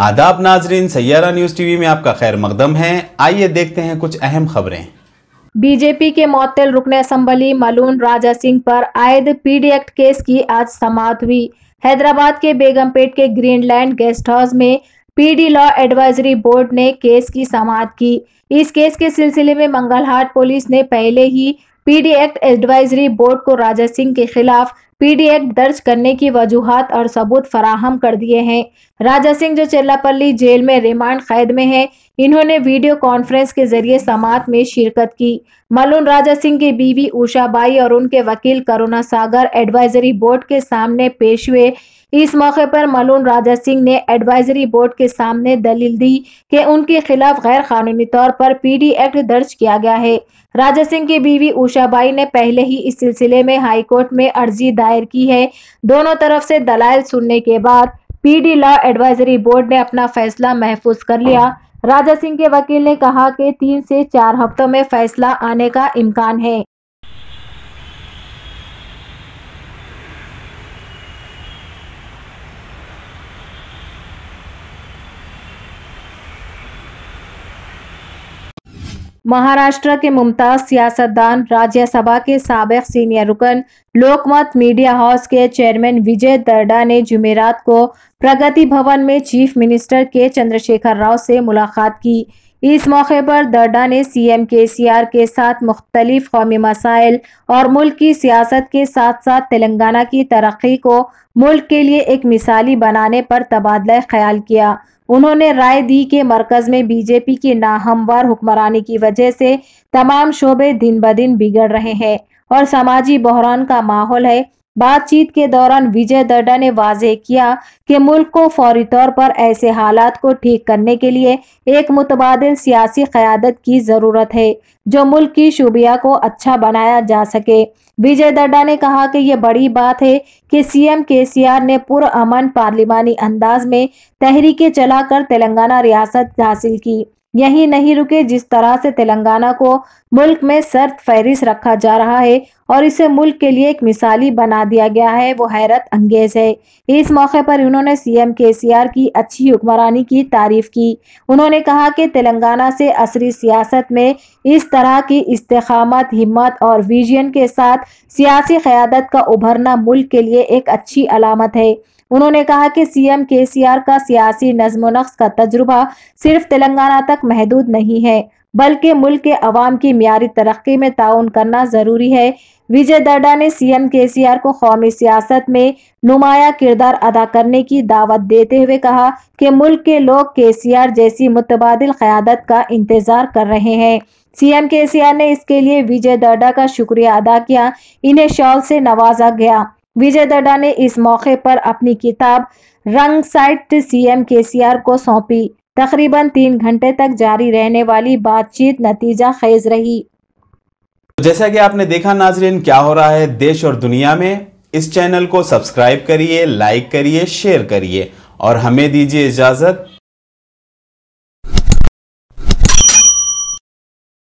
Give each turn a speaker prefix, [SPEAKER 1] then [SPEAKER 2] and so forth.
[SPEAKER 1] आदाब नाजरीन Saiyaara news TV में आपका खैर मकदम है आइए देखते हैं कुछ अहम खबरें बीजेपी के मौतल रुकने असम्बली मलून राजा सिंह पर आयद पीडी एक्ट केस की आज समाप्त हुई हैदराबाद के बेगमपेट के ग्रीनलैंड गेस्ट हाउस में पीडी लॉ एडवाइजरी बोर्ड ने केस की समाप्त की इस केस के सिलसिले में मंगलहाट पुलिस ने पहले ही पीडी एक्ट एडवाइजरी बोर्ड को राजा सिंह के खिलाफ पीडीएक्ट दर्ज करने की वजूहत और सबूत फराहम कर दिए हैं राजा सिंह जो चेल्लापल्ली जेल में रिमांड कैद में है इन्होंने वीडियो कॉन्फ्रेंस के जरिए समात में शिरकत की मलून राजा सिंह की बीवी बाई और उनके वकील करुणा सागर एडवाइजरी बोर्ड के सामने पेश हुए इस मौके पर मलून राजा सिंह ने एडवाइजरी बोर्ड के सामने दलील दी कि उनके खिलाफ गैर कानूनी तौर पर पीडी एक्ट दर्ज किया गया है राजा सिंह की बीवी उषाबाई ने पहले ही इस सिलसिले में हाईकोर्ट में अर्जी दायर की है दोनों तरफ से दलाल सुनने के बाद पीडी लॉ एडवाइजरी बोर्ड ने अपना फैसला महफूज कर लिया राजा सिंह के वकील ने कहा कि तीन से चार हफ्तों में फैसला आने का इम्कान है महाराष्ट्र के मुमताज सियासतदान राज्यसभा के सबक सीनियर रुकन लोकमत मीडिया हाउस के चेयरमैन विजय दर्डा ने जुमेरात को प्रगति भवन में चीफ मिनिस्टर के चंद्रशेखर राव से मुलाकात की इस मौके पर दर्डा ने सी एम के सी आर के साथ मुख्तलिफ कौमी मसाइल और मुल्क की सियासत के साथ साथ तेलंगाना की तरक्की को मुल्क के लिए एक मिसाली बनाने पर तबादला ख्याल किया उन्होंने राय दी कि मरकज में बीजेपी की नाहमवार हुक्मरानी की वजह से तमाम शोबे दिन ब दिन बिगड़ रहे हैं और समाजी बहरान का माहौल है बातचीत के दौरान विजय दड्डा ने वाजे किया कि मुल्क को फौरी तौर पर ऐसे हालात को ठीक करने के लिए एक मुतबादल सियासी क्यादत की ज़रूरत है जो मुल्क की शुबिया को अच्छा बनाया जा सके विजय दड्डा ने कहा कि ये बड़ी बात है कि सीएम केसीआर ने पुरअमन पार्लिमानी अंदाज में तहरीके चलाकर तेलंगाना रियासत हासिल की यही नहीं रुके जिस तरह से तेलंगाना को मुल्क में सर्द फहरिस रखा जा रहा है और इसे मुल्क के लिए एक मिसाली बना दिया गया है वो हैरत अंगेज है इस मौके पर उन्होंने सीएम केसीआर की अच्छी हुक्मरानी की तारीफ की उन्होंने कहा कि तेलंगाना से असरी सियासत में इस तरह की इस्तेमत हिम्मत और विजन के साथ सियासी क्यादत का उभरना मुल्क के लिए एक अच्छी अलामत है उन्होंने कहा कि सीएम केसीआर का सियासी नज्म नक्श का तजुर्बा सिर्फ तेलंगाना तक महदूद नहीं है बल्कि मुल्क के अवाम की मीरी तरक्की में ताउन करना ज़रूरी है विजय दड्डा ने सीएम केसीआर को कौमी सियासत में नुमाया किरदार अदा करने की दावत देते हुए कहा कि मुल्क के लोग केसीआर जैसी मुतबादल क़्यादत का इंतज़ार कर रहे हैं सीएम केसीआर ने इसके लिए विजय दड्डा का शुक्रिया अदा किया इन्हें शॉल से नवाजा गया विजय दड्डा ने इस मौके पर अपनी किताब रंग साइट सीएम केसीआर को सौंपी तकरीबन तीन घंटे तक जारी रहने वाली बातचीत नतीजा खेज रही जैसा कि आपने देखा नाजरीन क्या हो रहा है देश और दुनिया में इस चैनल को सब्सक्राइब करिए लाइक करिए शेयर करिए और हमें दीजिए इजाजत